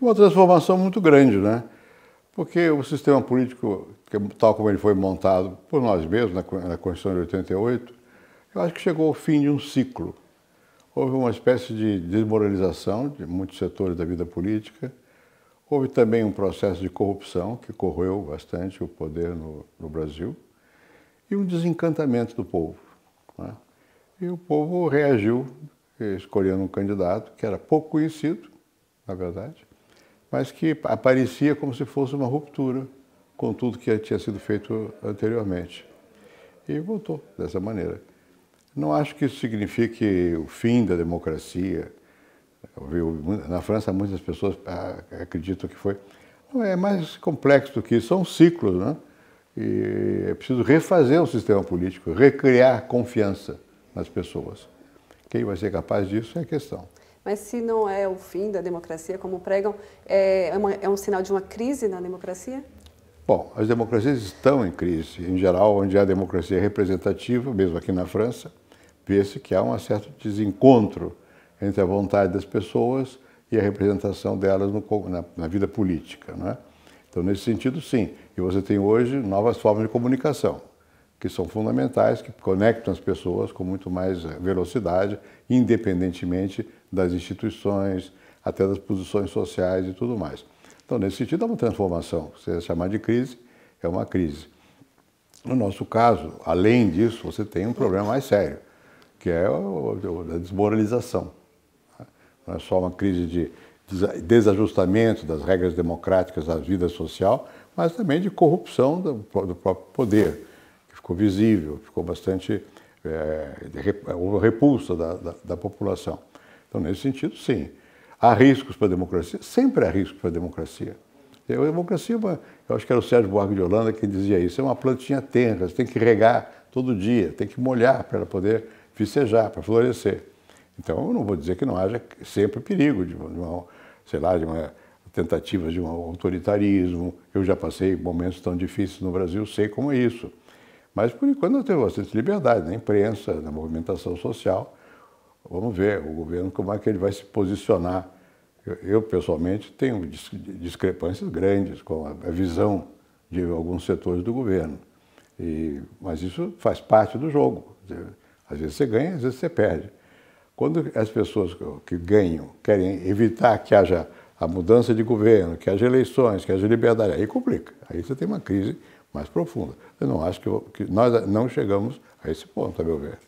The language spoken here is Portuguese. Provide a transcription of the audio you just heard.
uma transformação muito grande, né? Porque o sistema político, é tal como ele foi montado por nós mesmos na Constituição de 88, eu acho que chegou ao fim de um ciclo. Houve uma espécie de desmoralização de muitos setores da vida política. Houve também um processo de corrupção que corroeu bastante o poder no, no Brasil e um desencantamento do povo. Né? E o povo reagiu escolhendo um candidato que era pouco conhecido, na verdade, mas que aparecia como se fosse uma ruptura com tudo que tinha sido feito anteriormente. E voltou dessa maneira. Não acho que isso signifique o fim da democracia. Na França, muitas pessoas ah, acreditam que foi. É mais complexo do que isso, são ciclos, né? E é preciso refazer o sistema político, recriar confiança nas pessoas. Quem vai ser capaz disso é a questão. Mas se não é o fim da democracia, como pregam, é, é, uma, é um sinal de uma crise na democracia? Bom, as democracias estão em crise. Em geral, onde há democracia representativa, mesmo aqui na França, vê-se que há um certo desencontro entre a vontade das pessoas e a representação delas no, na, na, vida política. Né? Então, nesse sentido, sim. E você tem hoje novas formas de comunicação que são fundamentais, que conectam as pessoas com muito mais velocidade, independentemente das instituições, até das posições sociais e tudo mais. Então, nesse sentido, é uma transformação. Se chamar de crise, é uma crise. No nosso caso, além disso, você tem um problema mais sério, que é a desmoralização. Não é só uma crise de desajustamento das regras democráticas da vida social, mas também de corrupção do próprio poder ficou visível, ficou bastante é, é, houve repulsa da, da, da, população. Então, nesse sentido, sim. Há riscos para a democracia? Sempre há riscos para a democracia. A democracia, é eu acho que era o Sérgio Buarque de Holanda que dizia isso, é uma plantinha tenra, você tem que regar todo dia, tem que molhar para ela poder vicejar, para florescer. Então, eu não vou dizer que não haja sempre perigo de uma, sei lá, de uma tentativa de um autoritarismo. Eu já passei momentos tão difíceis no Brasil, sei como é isso. Mas, por enquanto, eu tenho bastante liberdade na né? imprensa, na né? movimentação social. Vamos ver o governo como é que ele vai se posicionar. Eu, eu pessoalmente, tenho discrepâncias grandes com a, a visão de alguns setores do governo. E, mas isso faz parte do jogo. às vezes você ganha, às vezes você perde. Quando as pessoas que ganham querem evitar que haja a mudança de governo, que as eleições, que as liberdades aí complica. Aí você tem uma crise mais profunda. Eu não acho que, eu, que nós não chegamos a esse ponto, a meu ver.